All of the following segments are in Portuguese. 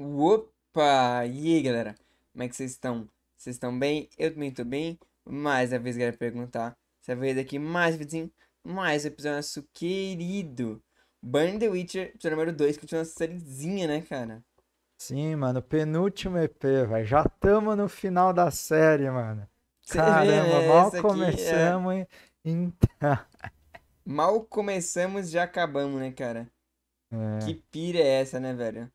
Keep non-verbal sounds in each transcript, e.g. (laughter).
Opa! E aí, galera? Como é que vocês estão? Vocês estão bem? Eu também estou bem. Mais uma vez, galera, perguntar. Essa vez aqui, mais um mais um episódio nosso querido. Burn the Witcher, episódio número 2, que continua é essa sériezinha, né, cara? Sim, mano, penúltimo EP, velho. Já estamos no final da série, mano. Caramba, é, mal é. começamos, é... Então... mal começamos, já acabamos, né, cara? Então. (laughs) É. Que pira é essa, né, velho?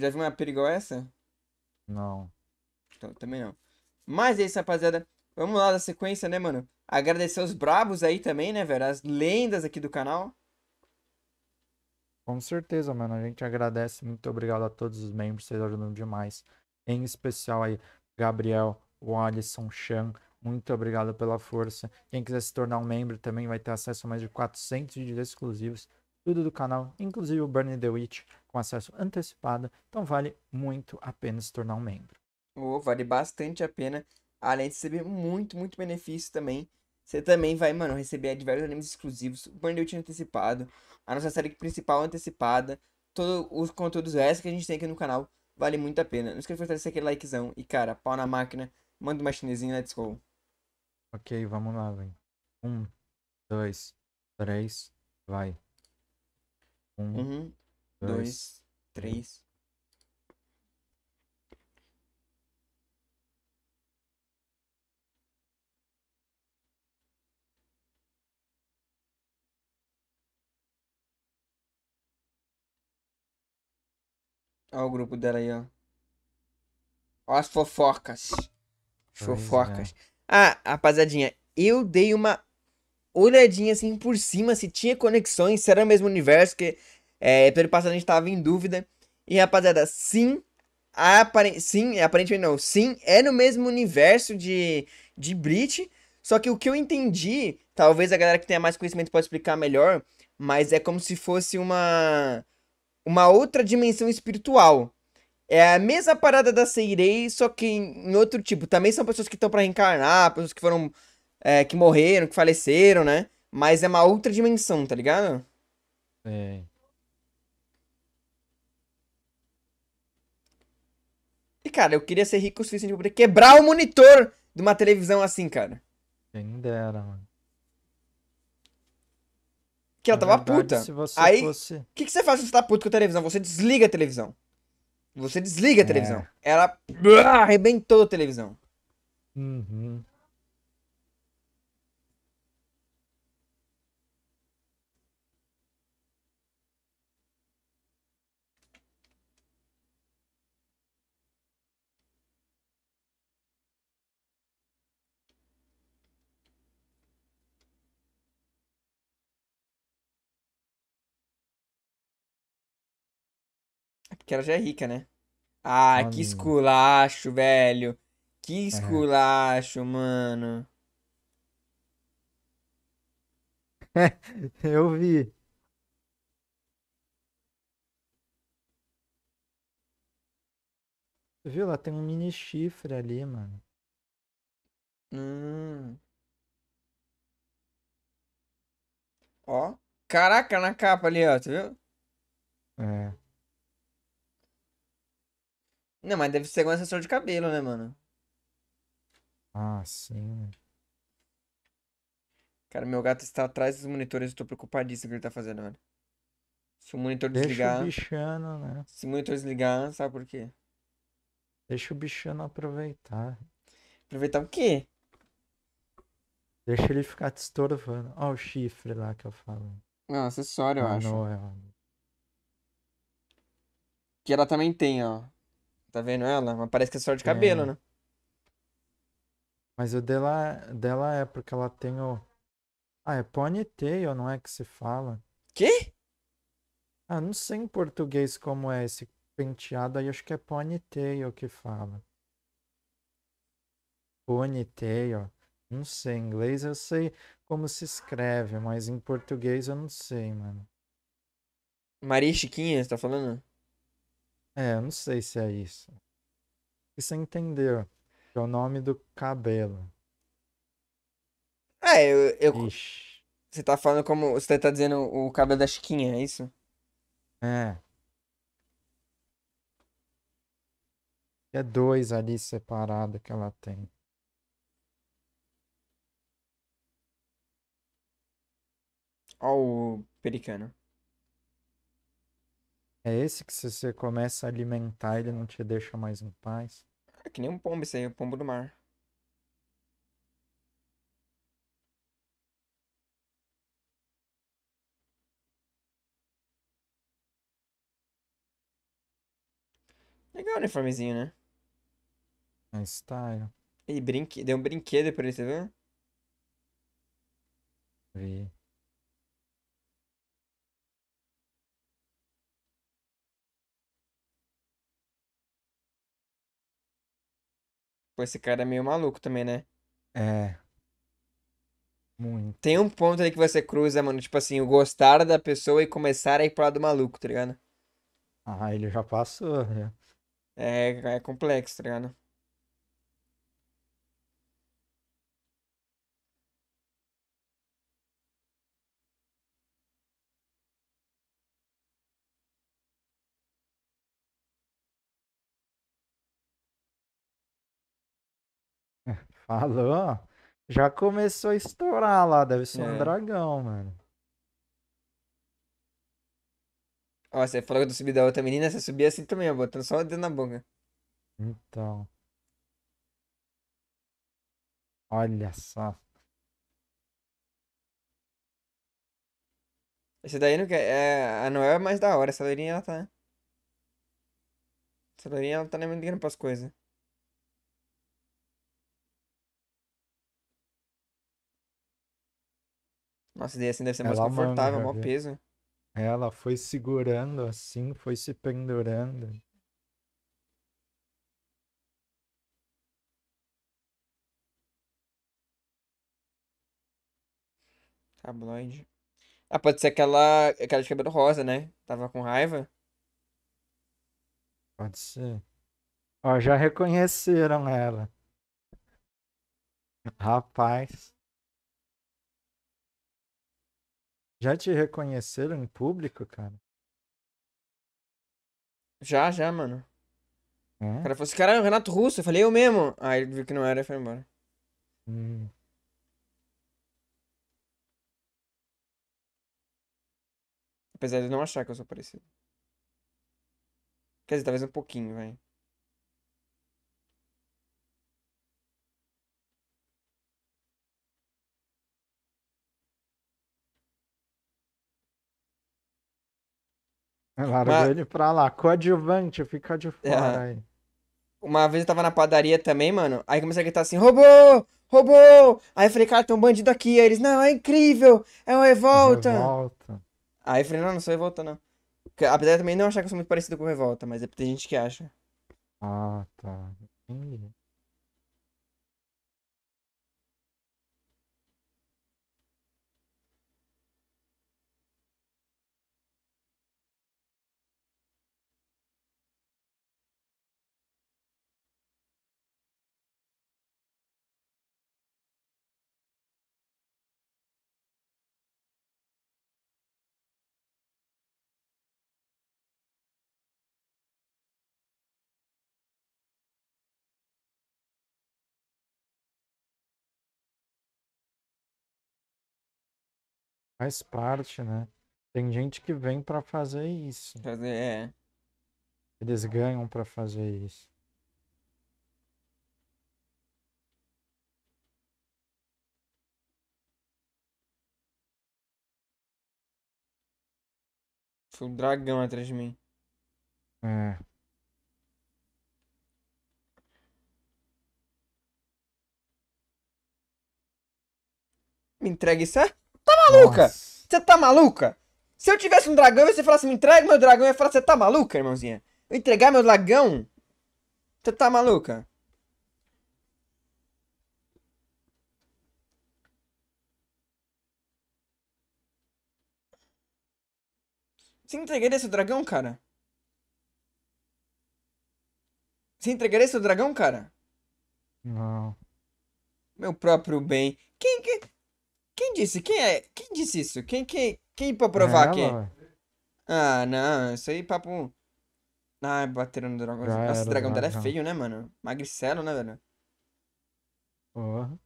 já viu uma pira igual essa? Não. Então, também não. Mas é isso, rapaziada. Vamos lá da sequência, né, mano? Agradecer os brabos aí também, né, velho? As lendas aqui do canal. Com certeza, mano. A gente agradece. Muito obrigado a todos os membros. Vocês ajudam demais. Em especial aí, Gabriel, o Alisson, Chan. Muito obrigado pela força. Quem quiser se tornar um membro também vai ter acesso a mais de 400 vídeos exclusivos tudo do canal, inclusive o Burning the Witch com acesso antecipado, então vale muito a pena se tornar um membro. Oh, vale bastante a pena, além de receber muito, muito benefício também. Você também vai, mano, receber diversos animes exclusivos, o Burn the Witch antecipado, a nossa série principal antecipada, todos os conteúdos extras que a gente tem aqui no canal, vale muito a pena. Não esqueça de fazer aquele likezão e, cara, pau na máquina, manda uma chinesinha, let's go. Ok, vamos lá, velho. Um, dois, três, vai. Um, uhum. dois, dois, três. Olha o grupo dela aí, ó. Olha as fofocas. Pois é. fofocas. É. Ah, rapaziadinha, eu dei uma olhadinha assim por cima se tinha conexões, se era o mesmo universo, que é, pelo passado a gente tava em dúvida. E rapaziada, sim, apare... sim, aparentemente não, sim, é no mesmo universo de, de Bridge. Só que o que eu entendi, talvez a galera que tenha mais conhecimento pode explicar melhor, mas é como se fosse uma uma outra dimensão espiritual. É a mesma parada da Seirei, só que em outro tipo. Também são pessoas que estão para reencarnar, pessoas que foram é, que morreram, que faleceram, né? Mas é uma outra dimensão, tá ligado? É. E, cara, eu queria ser rico o suficiente pra poder quebrar o monitor de uma televisão assim, cara. Quem dera, mano. Que ela tava verdade, puta. Se você Aí, o que, que você faz se você tá puto com a televisão? Você desliga a televisão. Você desliga a é. televisão. É. Ela arrebentou a televisão. Uhum. É porque ela já é rica, né? Ah, que esculacho, velho. Que esculacho, é. mano. (laughs) Eu vi. Viu? Lá tem um mini chifre ali, mano. Hum. Ó. Caraca, na capa ali, ó. Tu viu? É. Não, mas deve ser um acessório de cabelo, né, mano? Ah, sim. Né? Cara, meu gato está atrás dos monitores. Eu preocupadíssimo com o que ele tá fazendo, mano. Se o monitor Deixa desligar. O bichano, né? Se o monitor desligar, sabe por quê? Deixa o bichano aproveitar. Aproveitar o quê? Deixa ele ficar te estorvando. Olha o chifre lá que eu falo. Não, acessório, eu ah, acho. Não, é... Que ela também tem, ó. Tá vendo ela? Mas parece que é só de é. cabelo, é. né? Mas o dela, dela é porque ela tem o. Ah, é ponytail, não é que se fala? Quê? Ah, não sei em português como é esse penteado aí, acho que é ponytail que fala. Ponytail. Não sei, em inglês eu sei como se escreve, mas em português eu não sei, mano. Maria Chiquinha, você tá falando? É, não sei se é isso. E você entendeu. Que é o nome do cabelo. É, eu. eu Ixi. Você tá falando como. Você tá, tá dizendo o cabelo da Chiquinha, é isso? É. É dois ali separados que ela tem. Olha o Pericano. É esse que se você começa a alimentar, ele não te deixa mais em paz. É que nem um pombo isso aí, o um pombo do mar. Legal o uniformezinho, né? É style. Ele brinque... deu um brinquedo pra ele, você viu? Vi. Pô, esse cara é meio maluco também, né? É. Muito. Tem um ponto aí que você cruza, mano, tipo assim, o gostar da pessoa e começar a ir pro lado maluco, tá ligado? Ah, ele já passou, né? É, é complexo, tá ligado? Falou. Já começou a estourar lá, deve ser é. um dragão, mano. Ó, você falou que eu subi da outra menina, você subia assim também, botando só o dedo na boca. Então. Olha só. Esse daí não quer. É, a Noel é mais da hora, essa loirinha ela tá. Essa loirinha ela tá lembrando pras coisas. Nossa, ideia assim deve ser mais ela confortável, manga, peso. É, ela foi segurando assim, foi se pendurando. Tabloide. Ah, pode ser aquela, aquela de cabelo rosa, né? Tava com raiva. Pode ser. Ó, já reconheceram ela. Rapaz. Já te reconheceram em público, cara? Já, já, mano. Hum? É? O cara falou assim, caralho, Renato Russo. Eu falei, eu mesmo. Aí ele viu que não era e foi embora. Hum. Apesar de não achar que eu sou parecido. Quer dizer, talvez um pouquinho, velho. (laughs) Largou Uma... ele pra lá. Coadjuvante, fica de é. fora é. aí. Uma vez eu tava na padaria também, mano. Aí comecei a gritar assim: robô! Robô! Aí eu falei, cara, tem um bandido aqui. Aí eles, não, é incrível! É uma revolta! Revolta. Aí eu falei, não, não sou revolta, não. Porque, apesar de também não achar que eu sou muito parecido com revolta, mas é, tem gente que acha. Ah, tá. Entendi. Faz parte, né? Tem gente que vem para fazer isso. Fazer, é. Eles ganham para fazer isso. Foi um dragão atrás de mim. É. Me entregue isso? Tá maluca? Você tá maluca? Se eu tivesse um dragão, você falasse, me entrega meu dragão, eu ia falar, você tá maluca, irmãozinha? Eu entregar meu dragão? Você tá maluca? Você entregaria seu dragão, cara? Você entregaria seu dragão, cara? Não. Meu próprio bem. Quem que. Quem disse? Quem é? Quem disse isso? Quem, quem, quem pra é provar que? ah, não, isso aí é papo. Ah, bateram no dragão. Nossa, o dragão dela é feio, né, mano? Magricelo, né, velho? Porra.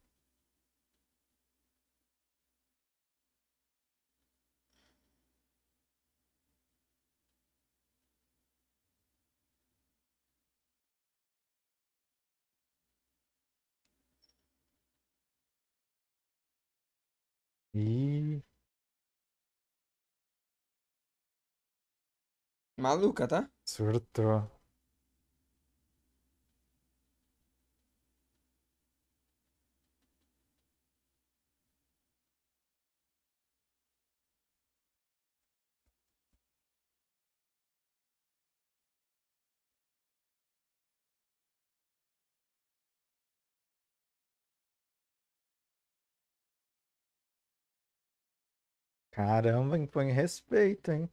E. Maluca, tá? Surtou. Caramba, impõe respeito, hein?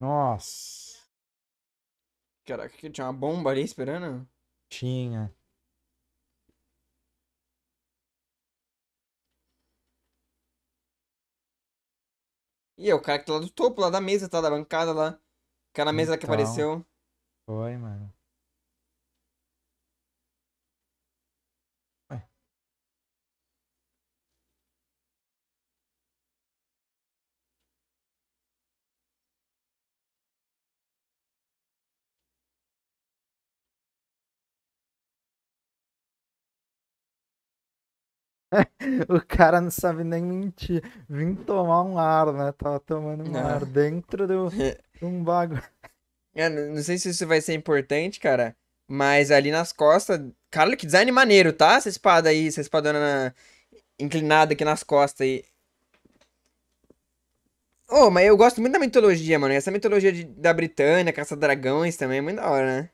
Nossa. Caraca, que tinha uma bomba ali esperando? Tinha. E é o cara que tá lá do topo, lá da mesa, tá? Da bancada lá. Aquela mesa então, que apareceu. Foi, mano. (laughs) o cara não sabe nem mentir. Vim tomar um ar, né? Tava tomando um não. ar ah. dentro do, (laughs) de um bagulho. É, não sei se isso vai ser importante, cara. Mas ali nas costas. Cara, que design maneiro, tá? Essa espada aí, essa espadona na... inclinada aqui nas costas aí. Oh, mas eu gosto muito da mitologia, mano. Essa mitologia de... da Britânia, caça dragões também, é muito da hora, né?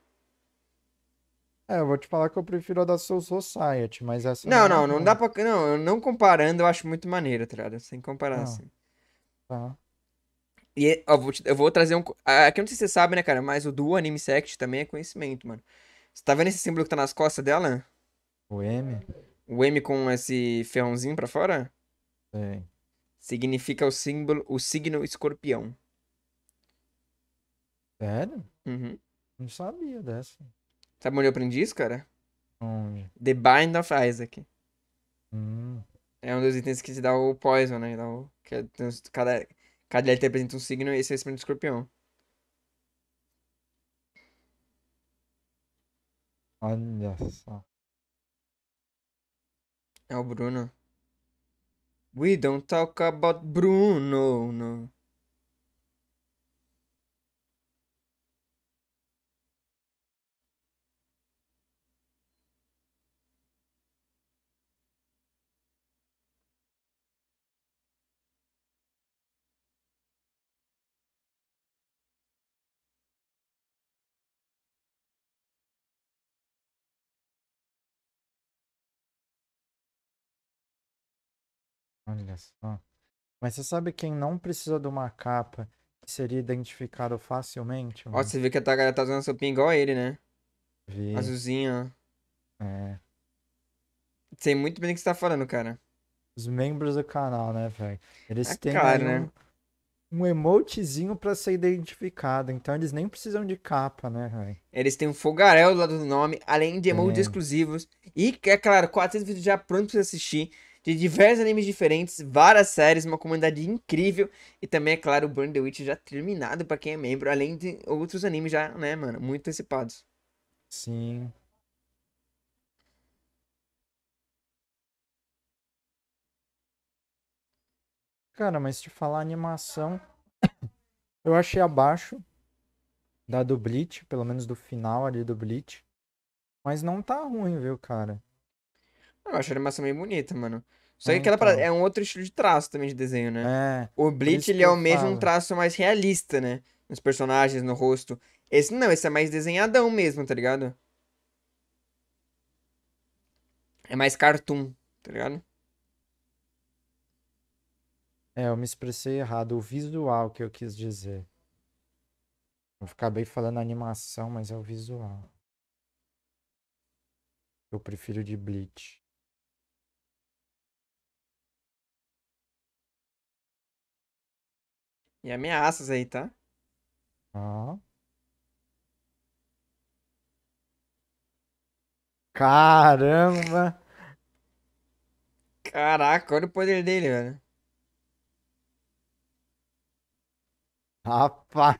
É, eu vou te falar que eu prefiro a da Soul Society, mas essa. Não, não, não, não dá pra. Não, não comparando, eu acho muito maneiro, tá ligado? Sem comparar, não. Ah, assim. Tá. E ó, vou te, eu vou trazer um. Aqui eu não sei se você sabe, né, cara? Mas o do Anime Sect também é conhecimento, mano. Você tá vendo esse símbolo que tá nas costas dela? O M? O M com esse ferrãozinho pra fora? sim Significa o símbolo, o signo escorpião. Sério? Uhum. Não sabia dessa. Sabe onde eu aprendi isso, cara? Onde? The Bind of Isaac. Hum. É um dos itens que te dá o Poison, né? Dá o... Que é... cada... cada letra representa um signo e esse é o escorpião. Olha só. É o Bruno. We don't talk about Bruno, no. Olha só. Mas você sabe quem não precisa de uma capa que seria identificado facilmente? Ó, você vê que a galera tá usando a é sopinha igual a ele, né? Vi. Azulzinha. É. Sei muito bem o que você tá falando, cara. Os membros do canal, né, velho? Eles é têm claro, né? um, né? um emotezinho pra ser identificado. Então eles nem precisam de capa, né, velho? Eles têm um fogaréu do lado do nome, além de emotes é. exclusivos. E, é claro, 400 vídeos já prontos pra assistir de diversos animes diferentes, várias séries, uma comunidade incrível. E também, é claro, o Burn the Witch já terminado para quem é membro, além de outros animes já, né, mano, muito antecipados. Sim. Cara, mas te falar animação, (coughs) eu achei abaixo da do Bleach, pelo menos do final ali do Bleach. Mas não tá ruim, viu, cara? Eu acho a animação meio bonita, mano. Só que é, aquela parada, então. é um outro estilo de traço também de desenho, né? É. O Bleach, ele é o mesmo um traço mais realista, né? Nos personagens, no rosto. Esse não, esse é mais desenhadão mesmo, tá ligado? É mais cartoon, tá ligado? É, eu me expressei errado. O visual que eu quis dizer. Eu acabei falando animação, mas é o visual. Eu prefiro de Bleach. E ameaças aí, tá? Ah. Caramba! Caraca, olha o poder dele, velho. Rapaz.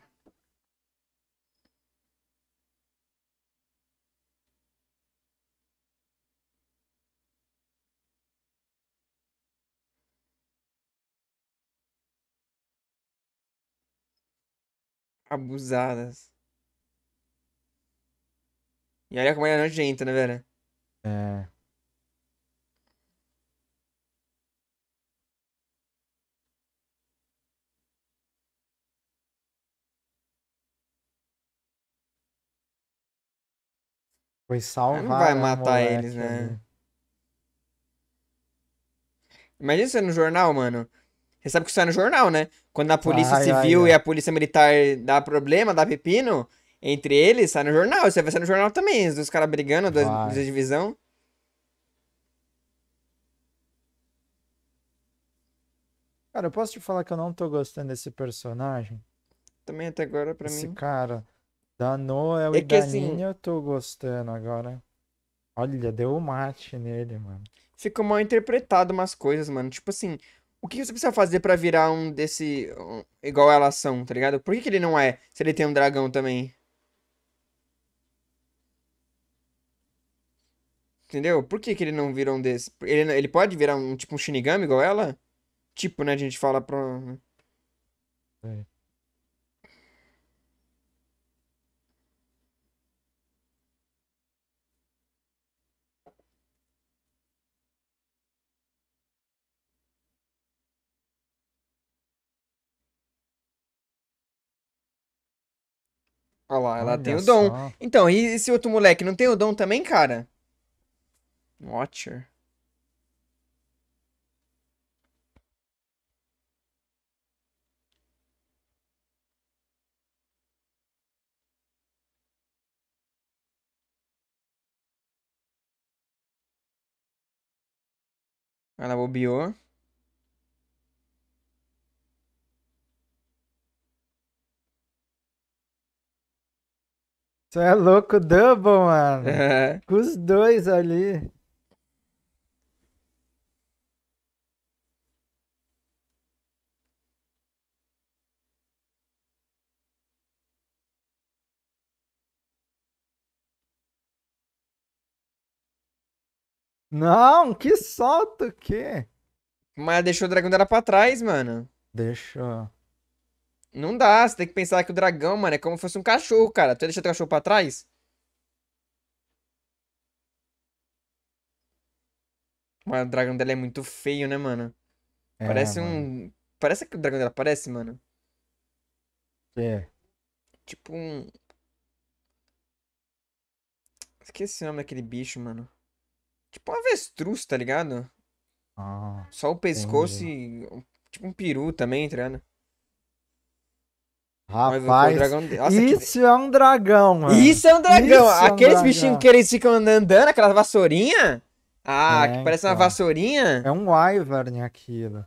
abusadas. E olha como é nojento, né, velho? É. Foi salvar. Não vai matar moleque, eles, né? né? Imagina você no jornal, mano. Você sabe que isso é no jornal, né? Quando a polícia ai, civil ai, e a polícia militar dá problema, dá pepino, entre eles, sai no jornal. Isso vai ser no jornal também. Os caras brigando, dois, dois divisão. Cara, eu posso te falar que eu não tô gostando desse personagem? Também até agora, pra Esse mim. Esse cara, da Noel é, é e da assim... eu tô gostando agora. Olha, deu um mate nele, mano. Ficou mal interpretado umas coisas, mano. Tipo assim, o que você precisa fazer para virar um desse. Um, igual elas são, tá ligado? Por que, que ele não é, se ele tem um dragão também? Entendeu? Por que, que ele não vira um desse? Ele, ele pode virar um tipo um Shinigami igual ela? Tipo, né? A gente fala pra. Né? É. Olha lá, ela Olha tem o dom. Só. Então, e esse outro moleque não tem o dom também, cara? Watcher. Ela bobeou. Você é louco, double, mano. É. Com os dois ali. Não, que solto que? Mas deixou o dragão dela pra trás, mano. Deixou. Não dá, você tem que pensar que o dragão, mano, é como se fosse um cachorro, cara. Tu ia deixar teu cachorro pra trás? Mas o dragão dela é muito feio, né, mano? É, parece mano. um. Parece que o dragão dela parece, mano. É. Tipo um. Esqueci o nome daquele bicho, mano. Tipo um avestruz, tá ligado? Ah, Só o pescoço entendi. e. Tipo um peru também, tá ligado? Rapaz, Nossa, isso que... é um dragão, mano. Isso é um dragão. Isso Aqueles é um bichinhos que eles ficam andando, aquela vassourinha. Ah, é, que parece então. uma vassourinha. É um wyvern aquilo.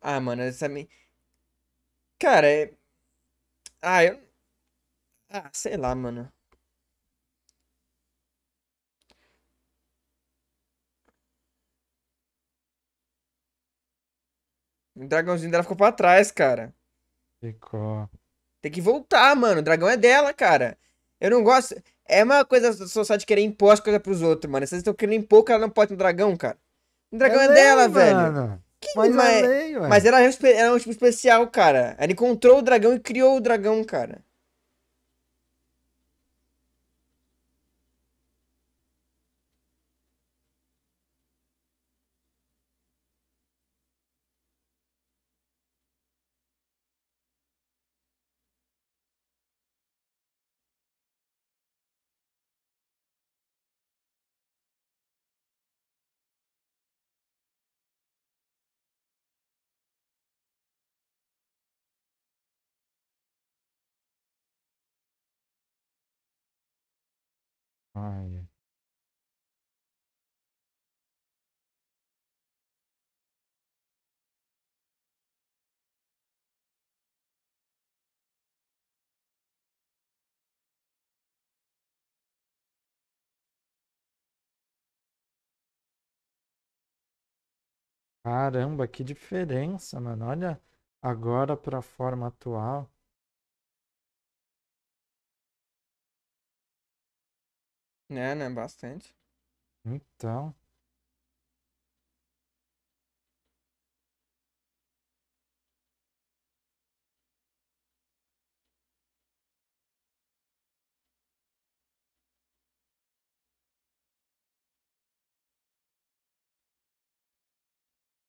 Ah, mano, essa me. Cara, é. Ah, eu. Ah, sei lá, mano. O dragãozinho dela ficou pra trás, cara. Ficou. Tem que voltar, mano. O dragão é dela, cara. Eu não gosto. É uma coisa só de querer impor as coisas pros outros, mano. Vocês estão querendo impor que ela não pode ter um dragão, cara. O dragão é, é lei, dela, mano. velho. Que mas, é mas, lei, mas ela era um tipo especial, cara. Ela encontrou o dragão e criou o dragão, cara. Ai. Caramba, que diferença, mano. Olha agora para a forma atual. Né, né? Bastante. Então.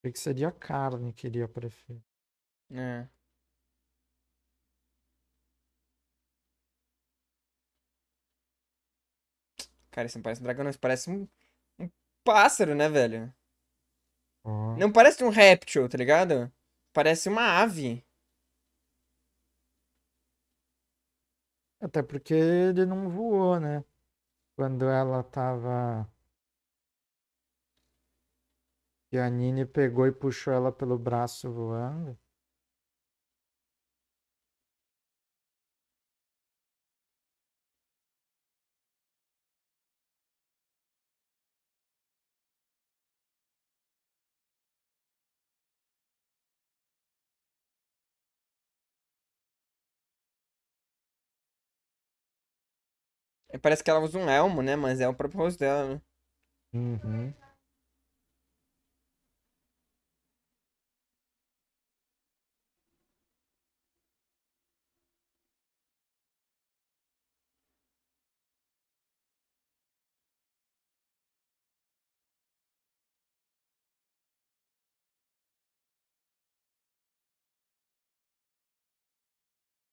o que seria a carne que iria preferir. É. Cara, isso não parece um dragão, não. Isso parece um, um pássaro, né, velho? Uhum. Não parece um réptil, tá ligado? Parece uma ave. Até porque ele não voou, né? Quando ela tava. E a Nini pegou e puxou ela pelo braço voando. Parece que ela usa um elmo, né? Mas é o próprio rosto dela, né? Uhum.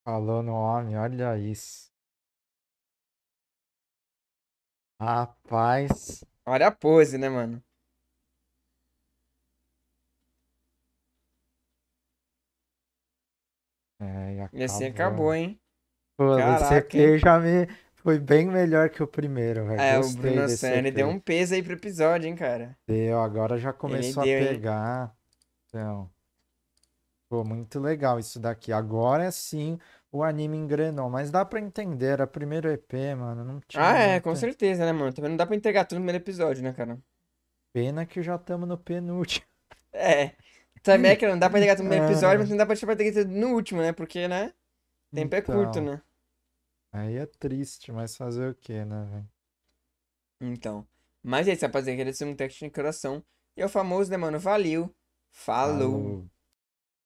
no homem, olha isso. Rapaz. Olha a pose, né, mano? É, e acabou. E assim acabou, hein? Pô, que esse aqui já me foi bem melhor que o primeiro, velho. É, Gostei o Bruno Sani deu um peso aí pro episódio, hein, cara? Deu, agora já começou deu, a pegar. Hein? Então. Pô, muito legal isso daqui. Agora sim, o anime engrenou, mas dá para entender, era primeiro EP, mano, não tinha. Ah, é, com certeza, né, mano? Também não dá pra entregar tudo no primeiro episódio, né, cara? Pena que já estamos no penúltimo. (laughs) É. Também é que não dá pra entregar tudo no primeiro (laughs) ah. episódio, mas não dá pra deixar tipo, pra entregar tudo no último, né? Porque, né? Tempo é então, é curto, né? Aí é triste, mas fazer o quê, né, velho? Então. Mas é isso, rapaziada. Agradecer muito a de coração. E é o famoso, né, mano? Valeu. Falou. Falou.